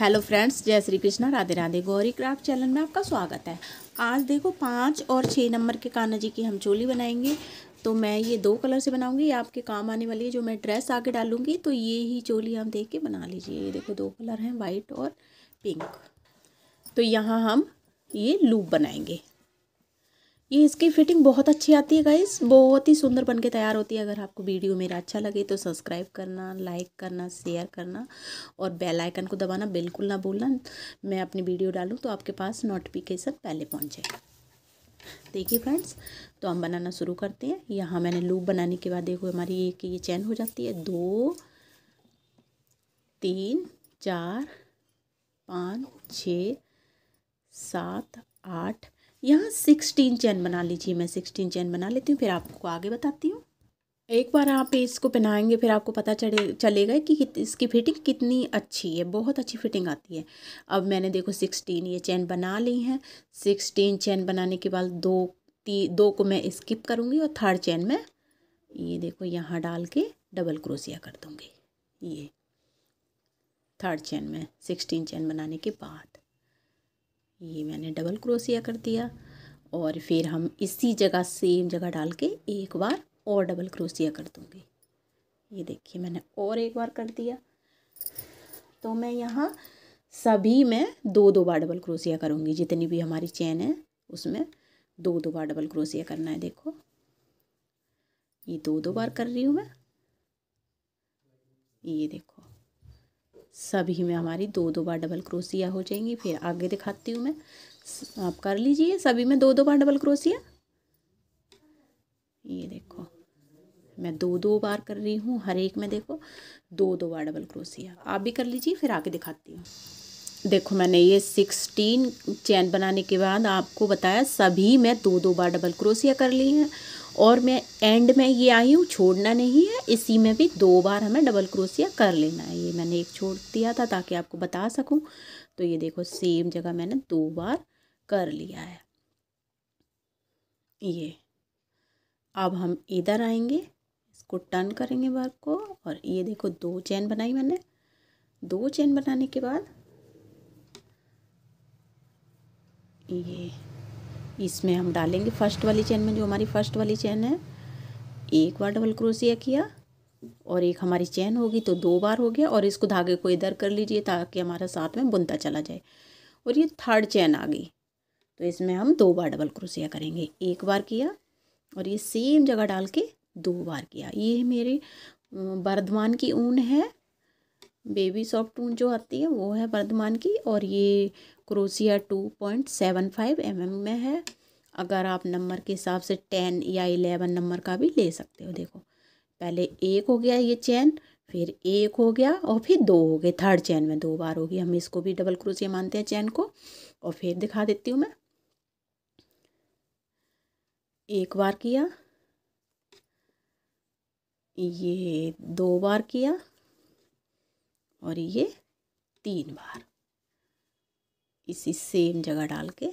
Hello friends जय Shri Krishna Radhe Radhe Gauri craft channel में आपका स्वागत है आज देखो पाँच और छः नंबर के कान्हा जी की हम चोली बनाएंगे तो मैं ये दो कलर से बनाऊंगी ये आपके काम आने वाली है जो मैं ड्रेस आगे डालूंगी तो ये ही चोली हम देख के बना लीजिए ये देखो दो कलर हैं वाइट और पिंक तो यहाँ हम ये लूप बनाएंगे ये इसकी फिटिंग बहुत अच्छी आती है गाइस बहुत ही सुंदर बन के तैयार होती है अगर आपको वीडियो मेरा अच्छा लगे तो सब्सक्राइब करना लाइक करना शेयर करना और बेल आइकन को दबाना बिल्कुल ना भूलना मैं अपनी वीडियो डालूँ तो आपके पास नोटिफिकेशन पहले जाए देखिए फ्रेंड्स तो हम बनाना शुरू करते हैं यहाँ मैंने लूप बनाने के बाद देखो हमारी एक ये चैन हो जाती है दो तीन चार पाँच छ सात आठ यहाँ सिक्सटीन चैन बना लीजिए मैं सिक्सटीन चैन बना लेती हूँ फिर आपको आगे बताती हूँ एक बार आप इसको पहनाएंगे फिर आपको पता चले चलेगा कि इसकी फिटिंग कितनी अच्छी है बहुत अच्छी फिटिंग आती है अब मैंने देखो सिक्सटीन ये चैन बना ली है सिक्सटीन चैन बनाने के बाद दो ती दो को मैं स्किप करूँगी और थर्ड चैन में ये देखो यहाँ डाल के डबल क्रोसिया कर दूँगी ये थर्ड चैन में सिक्सटीन चैन बनाने के बाद ये मैंने डबल क्रोसिया कर दिया और फिर हम इसी जगह सेम जगह डाल के एक बार और डबल क्रोसिया कर दूँगी ये देखिए मैंने और एक बार कर दिया तो मैं यहाँ सभी में दो दो बार डबल क्रोसिया करूँगी जितनी भी हमारी चैन है उसमें दो दो बार डबल क्रोसिया करना है देखो ये दो दो बार कर रही हूँ मैं ये देखो सभी में हमारी दो दो बार डबल क्रोसिया हो जाएंगी फिर आगे दिखाती हूँ मैं आप कर लीजिए सभी में दो दो बार डबल क्रोसिया ये देखो मैं दो दो बार कर रही हूँ हर एक में देखो दो दो बार डबल क्रोसिया आप भी कर लीजिए फिर आगे दिखाती हूँ देखो मैंने ये सिक्सटीन चैन बनाने के बाद आपको बताया सभी में दो दो बार डबल क्रोसिया कर ली हैं और मैं एंड में ये आई हूँ छोड़ना नहीं है इसी में भी दो बार हमें डबल क्रोसिया कर लेना है ये मैंने एक छोड़ दिया था ताकि आपको बता सकूँ तो ये देखो सेम जगह मैंने दो बार कर लिया है ये अब हम इधर आएंगे इसको टर्न करेंगे वर्क को और ये देखो दो चैन बनाई मैंने दो चैन बनाने के बाद ये इसमें हम डालेंगे फर्स्ट वाली चैन में जो हमारी फर्स्ट वाली चैन है एक बार डबल क्रोशिया किया और एक हमारी चैन होगी तो दो बार हो गया और इसको धागे को इधर कर लीजिए ताकि हमारा साथ में बुनता चला जाए और ये थर्ड चैन आ गई तो इसमें हम दो बार डबल क्रोशिया करेंगे एक बार किया और ये सेम जगह डाल के दो बार किया ये मेरे बर्धमान की ऊन है बेबी सॉफ्ट ऊन जो आती है वो है बर्धमान की और ये crochet two point seven five M M में है अगर आप नंबर के हिसाब से टेन या इलेवन नंबर का भी ले सकते हो देखो पहले एक हो गया ये चैन फिर एक हो गया और फिर दो हो गए थर्ड चैन में दो बार होगी हम इसको भी डबल क्रोसिया मानते हैं चैन को और फिर दिखा देती हूँ मैं एक बार किया ये दो बार किया और ये तीन बार इसी सेम जगह डाल के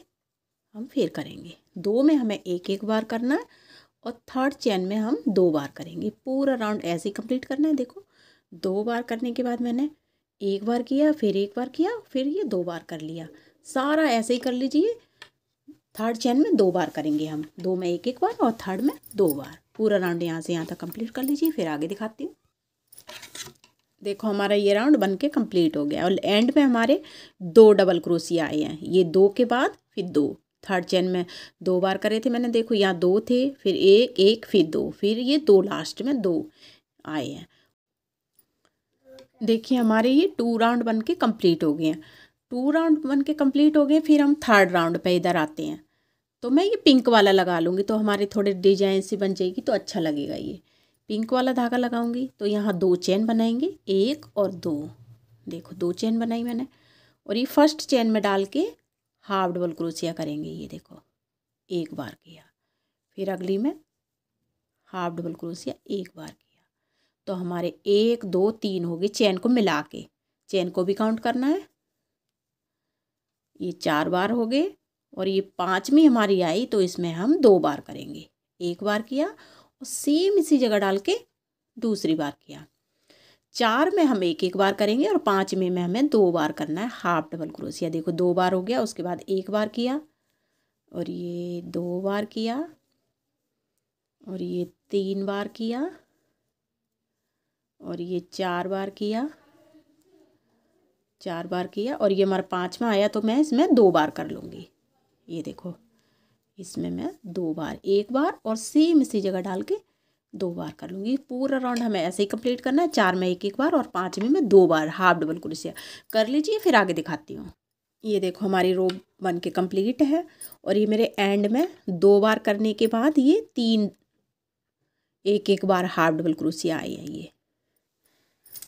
हम फिर करेंगे दो में हमें एक एक बार करना है और थर्ड चैन में हम दो बार करेंगे पूरा राउंड ऐसे ही कंप्लीट करना है देखो दो बार करने के बाद मैंने एक बार किया फिर एक बार किया फिर ये दो बार कर लिया सारा ऐसे ही कर लीजिए थर्ड चैन में दो बार करेंगे हम दो में एक एक बार और थर्ड में दो बार पूरा राउंड यहाँ से यहाँ तक कंप्लीट कर लीजिए फिर आगे दिखाती हूँ देखो हमारा ये राउंड बन के कम्प्लीट हो गया और एंड में हमारे दो डबल क्रोसिया आए हैं ये दो के बाद फिर दो थर्ड चैन में दो बार करे थे मैंने देखो यहाँ दो थे फिर एक एक फिर दो फिर ये दो लास्ट में दो आए हैं देखिए हमारे ये टू राउंड बन के कम्प्लीट हो गए हैं टू राउंड बन के कम्प्लीट हो गए फिर हम थर्ड राउंड पे इधर आते हैं तो मैं ये पिंक वाला लगा लूँगी तो हमारे थोड़े डिजाइन सी बन जाएगी तो अच्छा लगेगा ये पिंक वाला धागा लगाऊंगी तो यहाँ दो चैन बनाएंगे एक और दो देखो दो चैन बनाई मैंने और ये फर्स्ट चैन में डाल के हाफ डबल क्रोशिया करेंगे ये देखो एक बार किया फिर अगली में हाफ डबल क्रोशिया एक बार किया तो हमारे एक दो तीन हो गए चैन को मिला के चैन को भी काउंट करना है ये चार बार हो गए और ये पाँचवीं हमारी आई तो इसमें हम दो बार करेंगे एक बार किया और सेम इसी जगह डाल के दूसरी बार किया चार में हम एक एक बार करेंगे और पाँच में में हमें दो बार करना है हाफ डबल क्रोशिया देखो दो बार हो गया उसके बाद एक बार किया और ये दो बार किया और ये तीन बार किया और ये चार बार किया चार बार किया और ये हमारा पाँचवा आया तो मैं इसमें दो बार कर लूँगी ये देखो इसमें मैं दो बार एक बार और सेम इसी जगह डाल के दो बार कर लूँगी पूरा राउंड हमें ऐसे ही कंप्लीट करना है चार में एक एक बार और पाँच में मैं दो बार हाफ डबल कुर्सिया कर लीजिए फिर आगे दिखाती हूँ ये देखो हमारी रो बन के कम्प्लीट है और ये मेरे एंड में दो बार करने के बाद ये तीन एक एक बार हाफ डबल क्रूसिया आई है ये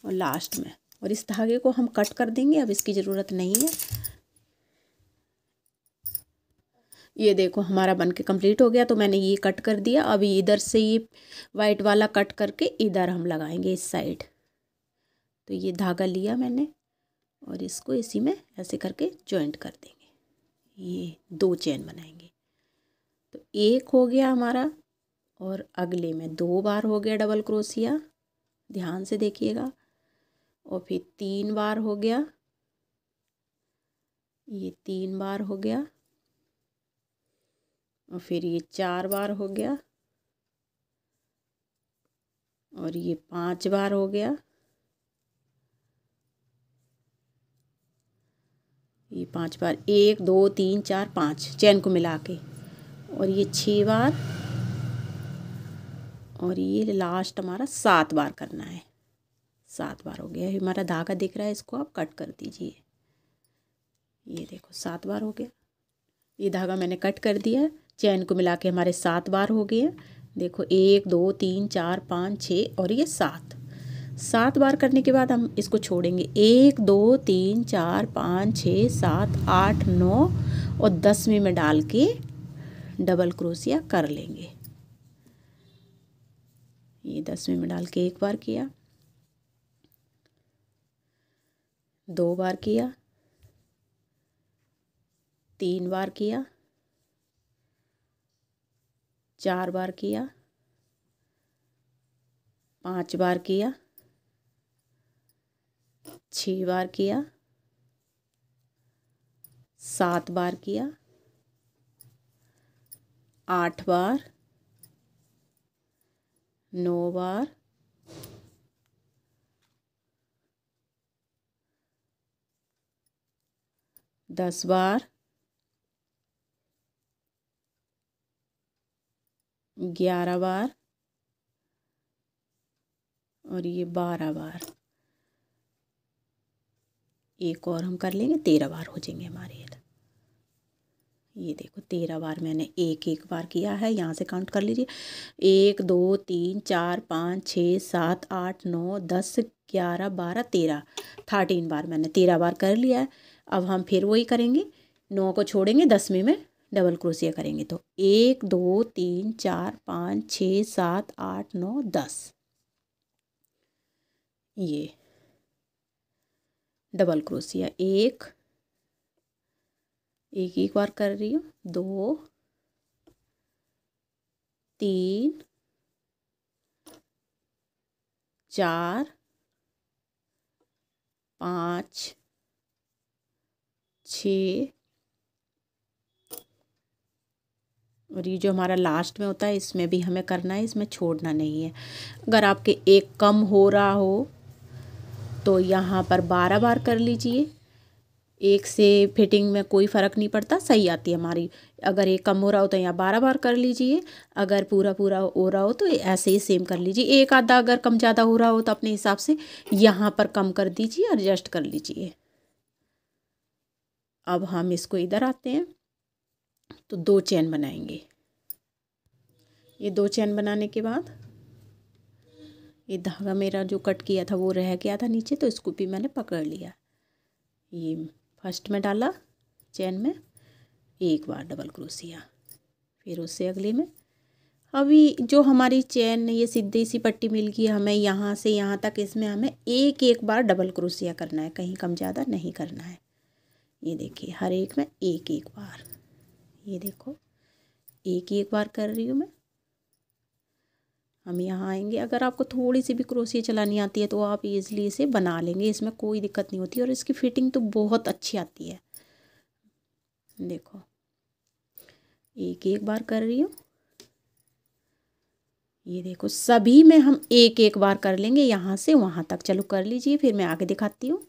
और लास्ट में और इस धागे को हम कट कर देंगे अब इसकी ज़रूरत नहीं है ये देखो हमारा बन के कम्प्लीट हो गया तो मैंने ये कट कर दिया अभी इधर से ये वाइट वाला कट करके इधर हम लगाएंगे इस साइड तो ये धागा लिया मैंने और इसको इसी में ऐसे करके जॉइंट कर देंगे ये दो चेन बनाएंगे तो एक हो गया हमारा और अगले में दो बार हो गया डबल क्रोसिया ध्यान से देखिएगा और फिर तीन बार हो गया ये तीन बार हो गया और फिर ये चार बार हो गया और ये पांच बार हो गया ये पांच बार एक दो तीन चार पाँच चैन को मिला के और ये छह बार और ये लास्ट हमारा सात बार करना है सात बार हो गया हमारा धागा दिख रहा है इसको आप कट कर दीजिए ये देखो सात बार हो गया ये धागा मैंने कट कर दिया चैन को मिला के हमारे सात बार हो गए हैं देखो एक दो तीन चार पाँच छः और ये सात सात बार करने के बाद हम इसको छोड़ेंगे एक दो तीन चार पाँच छः सात आठ नौ और दसवीं में डाल के डबल क्रोसिया कर लेंगे ये दसवीं में डाल के एक बार किया दो बार किया तीन बार किया चार बार किया पांच बार किया छ बार किया सात बार किया आठ बार नौ बार दस बार ग्यारह बार और ये बारह बार एक और हम कर लेंगे तेरह बार हो जाएंगे हमारे ये तो। ये देखो तेरह बार मैंने एक एक बार किया है यहाँ से काउंट कर लीजिए एक दो तीन चार पाँच छः सात आठ नौ दस ग्यारह बारह तेरह थर्टीन बार मैंने तेरह बार कर लिया है अब हम फिर वही करेंगे नौ को छोड़ेंगे दसवें में डबल क्रोसिया करेंगे तो एक दो तीन चार पाँच छ सात आठ नौ दस ये डबल क्रोसिया एक एक एक बार कर रही हूँ दो तीन चार पाँच छ और ये जो हमारा लास्ट में होता है इसमें भी हमें करना है इसमें छोड़ना नहीं है अगर आपके एक कम हो रहा हो तो यहाँ पर बारह बार कर लीजिए एक से फिटिंग में कोई फ़र्क नहीं पड़ता सही आती है हमारी अगर एक कम हो रहा हो तो यहाँ बारह बार कर लीजिए अगर पूरा पूरा हो रहा हो तो ऐसे ही सेम कर लीजिए एक आधा अगर कम ज़्यादा हो रहा हो तो अपने हिसाब से यहाँ पर कम कर दीजिए एडजस्ट कर लीजिए अब हम इसको इधर आते हैं तो दो चैन बनाएंगे ये दो चैन बनाने के बाद ये धागा मेरा जो कट किया था वो रह गया था नीचे तो इसको भी मैंने पकड़ लिया ये फर्स्ट में डाला चैन में एक बार डबल क्रोसिया फिर उससे अगले में अभी जो हमारी चैन ये सीधी सी पट्टी मिल गई हमें यहाँ से यहाँ तक इसमें हमें एक एक बार डबल क्रोसिया करना है कहीं कम ज़्यादा नहीं करना है ये देखिए हर एक में एक एक बार ये देखो एक ही एक बार कर रही हूँ मैं हम यहाँ आएंगे अगर आपको थोड़ी सी भी क्रोसिया चलानी आती है तो आप ईजिली इसे बना लेंगे इसमें कोई दिक्कत नहीं होती और इसकी फिटिंग तो बहुत अच्छी आती है देखो एक एक बार कर रही हूँ ये देखो सभी में हम एक एक बार कर लेंगे यहाँ से वहाँ तक चलो कर लीजिए फिर मैं आगे दिखाती हूँ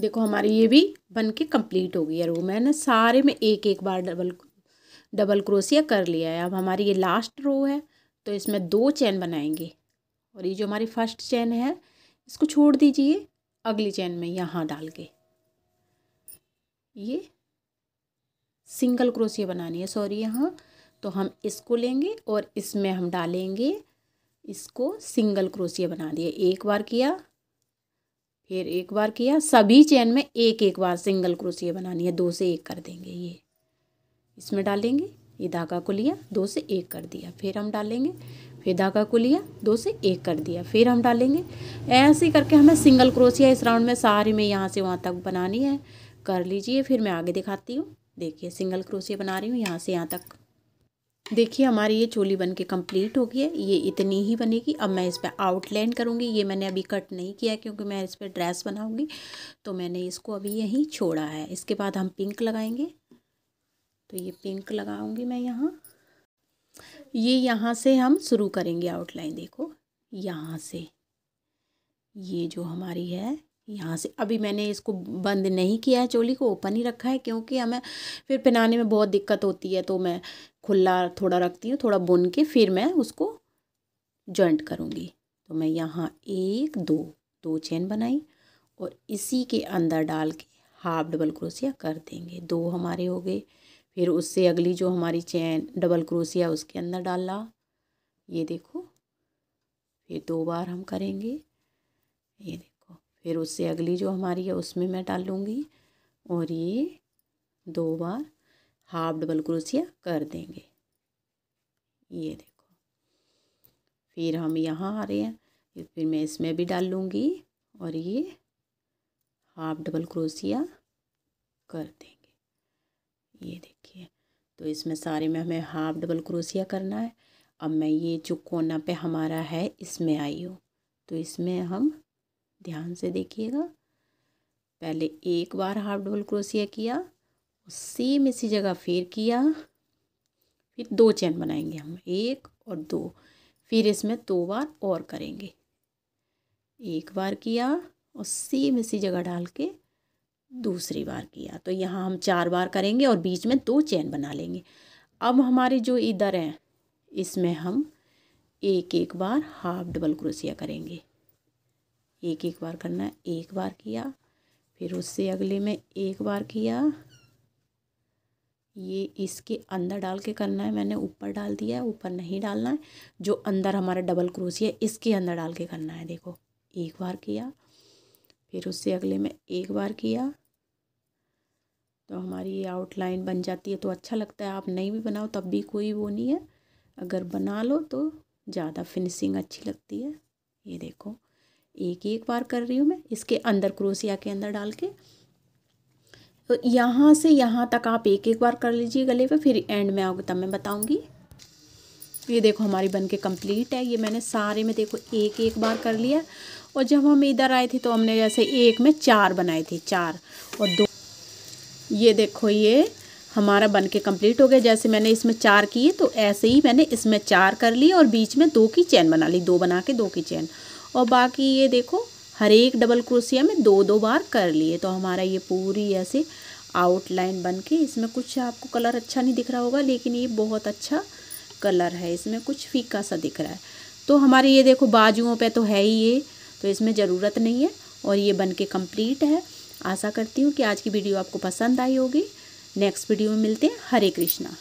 देखो हमारी ये भी बन के कम्प्लीट हो गई है रो मैंने सारे में एक एक बार डबल डबल क्रोसिया कर लिया है अब हमारी ये लास्ट रो है तो इसमें दो चैन बनाएंगे और ये जो हमारी फर्स्ट चैन है इसको छोड़ दीजिए अगली चैन में यहाँ डाल के ये सिंगल क्रोसिया बनानी है सॉरी यहाँ तो हम इसको लेंगे और इसमें हम डालेंगे इसको सिंगल क्रोसिया बना दिया एक बार किया फिर एक बार किया सभी चैन में एक एक बार सिंगल क्रोशिया बनानी है दो से एक कर देंगे ये इसमें डालेंगे ये धागा को लिया दो से एक कर दिया फिर हम डालेंगे फिर धागा को लिया दो से एक कर दिया फिर हम डालेंगे ऐसे करके हमें सिंगल क्रोशिया इस राउंड में सारे में यहाँ से वहाँ तक बनानी है कर लीजिए फिर मैं आगे दिखाती हूँ देखिए सिंगल क्रोशिया बना रही हूँ यहाँ से यहाँ तक देखिए हमारी ये चोली बन के कम्प्लीट हो गई है ये इतनी ही बनेगी अब मैं इस पर आउटलाइन करूँगी ये मैंने अभी कट नहीं किया क्योंकि मैं इस पर ड्रेस बनाऊँगी तो मैंने इसको अभी यहीं छोड़ा है इसके बाद हम पिंक लगाएंगे तो ये पिंक लगाऊँगी मैं यहाँ ये यहाँ से हम शुरू करेंगे आउटलाइन देखो यहाँ से ये जो हमारी है यहाँ से अभी मैंने इसको बंद नहीं किया है चोली को ओपन ही रखा है क्योंकि हमें फिर पहनाने में बहुत दिक्कत होती है तो मैं खुला थोड़ा रखती हूँ थोड़ा बुन के फिर मैं उसको जॉइंट करूँगी तो मैं यहाँ एक दो दो चेन बनाई और इसी के अंदर डाल के हाफ डबल क्रोसिया कर देंगे दो हमारे हो गए फिर उससे अगली जो हमारी चैन डबल क्रोसिया उसके अंदर डाला ये देखो फिर दो बार हम करेंगे ये देखो फिर उससे अगली जो हमारी है उसमें मैं डाल लूँगी और ये दो बार हाफ डबल क्रोशिया कर देंगे ये देखो फिर हम यहाँ आ रहे हैं फिर मैं इसमें भी डाल लूँगी और ये हाफ डबल क्रोशिया कर देंगे ये देखिए तो इसमें सारे में हमें हाफ डबल क्रोशिया करना है अब मैं ये जो कोना पे हमारा है इसमें आई हूँ तो इसमें हम ध्यान से देखिएगा पहले एक बार हाफ डबल क्रोशिया किया सेम इसी जगह फिर किया फिर दो चैन बनाएंगे हम एक और दो फिर इसमें दो बार और करेंगे एक बार किया और सेम इसी जगह डाल के दूसरी बार किया तो यहाँ हम चार बार करेंगे और बीच में दो चैन बना लेंगे अब हमारे जो इधर हैं इसमें हम एक एक बार हाफ डबल क्रोशिया करेंगे एक एक बार करना है एक बार किया फिर उससे अगले में एक बार किया ये इसके अंदर डाल के करना है मैंने ऊपर डाल दिया है ऊपर नहीं डालना है जो अंदर हमारा डबल क्रोशिया है इसके अंदर डाल के करना है देखो एक बार किया फिर उससे अगले में एक बार किया तो हमारी ये आउटलाइन बन जाती है तो अच्छा लगता है आप नहीं भी बनाओ तब भी कोई वो नहीं है अगर बना लो तो ज़्यादा फिनिशिंग अच्छी लगती है ये देखो एक ही एक बार कर रही हूँ मैं इसके अंदर क्रोसिया के अंदर डाल के तो यहाँ से यहाँ तक आप एक एक बार कर लीजिए गले पे फिर एंड में आओगे तब मैं बताऊँगी ये देखो हमारी बनके कंप्लीट है ये मैंने सारे में देखो एक एक बार कर लिया और जब हम इधर आए थे तो हमने जैसे एक में चार बनाए थे चार और दो ये देखो ये हमारा बनके कंप्लीट कम्प्लीट हो गया जैसे मैंने इसमें चार किए तो ऐसे ही मैंने इसमें चार कर लिए और बीच में दो की चैन बना ली दो बना के दो की चैन और बाकी ये देखो हर एक डबल क्रोसिया में दो दो बार कर लिए तो हमारा ये पूरी ऐसे आउटलाइन बन के इसमें कुछ आपको कलर अच्छा नहीं दिख रहा होगा लेकिन ये बहुत अच्छा कलर है इसमें कुछ फीका सा दिख रहा है तो हमारे ये देखो बाजुओं पे तो है ही ये तो इसमें ज़रूरत नहीं है और ये बन के कम्प्लीट है आशा करती हूँ कि आज की वीडियो आपको पसंद आई होगी नेक्स्ट वीडियो में मिलते हैं हरे कृष्णा